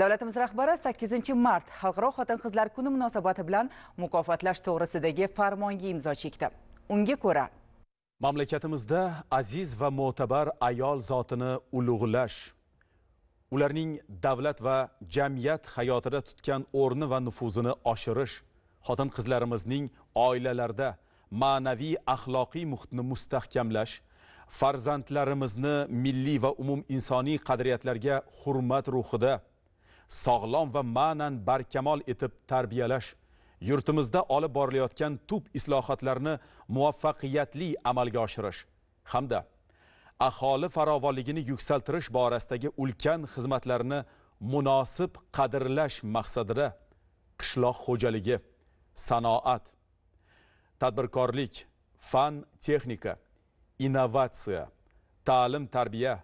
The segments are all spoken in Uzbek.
davlatimiz rahbari 8 mart xalqaro xotin qizlar kuni munosabati bilan mukofotlash to'g'risidagi farmonga imzo chekdi unga ko'ra mamlakatimizda aziz va mo'tabar ayol zotini ulug'lash ularning davlat va jamiyat hayotida tutgan o'rni va nufuzini oshirish xotin qizlarimizning oilalarda ma'naviy axloqiy muhitni mustahkamlash farzandlarimizni milliy va umum insoniy qadriyatlarga hurmat ruhida sog'lom va ma'nan barkamol etib tarbiyalash yurtimizda olib borilayotgan tub islohotlarni muvaffaqiyatli amalga oshirish hamda aholi farovonligini yuksaltirish borasidagi ulkan xizmatlarni munosib qadrlash maqsadida qishloq xo'jaligi sanoat tadbirkorlik fan texnika innovatsiya ta'lim tarbiya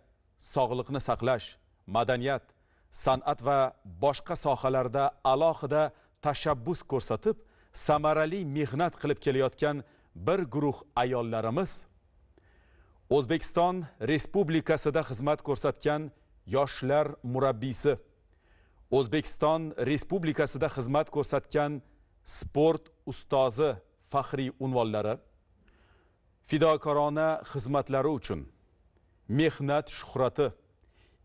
sog'liqni saqlash madaniyat san'at va boshqa sohalarda alohida tashabbus ko'rsatib samarali mehnat qilib kelayotgan bir guruh ayollarimiz o'zbekiston respublikasida xizmat ko'rsatgan yoshlar murabbiysi o'zbekiston respublikasida xizmat ko'rsatgan sport ustozi faxriy unvonlari fidokorona xizmatlari uchun mehnat shuhrati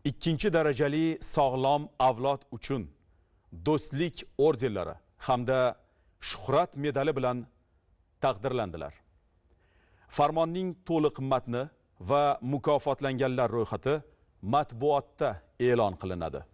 ikkinchi darajali sog'lom avlod uchun do'stlik ordenlari hamda shuhrat medali bilan taqdirlandilar farmonning to'liq matni va mukofotlanganlar ro'yxati matbuotda e'lon qilinadi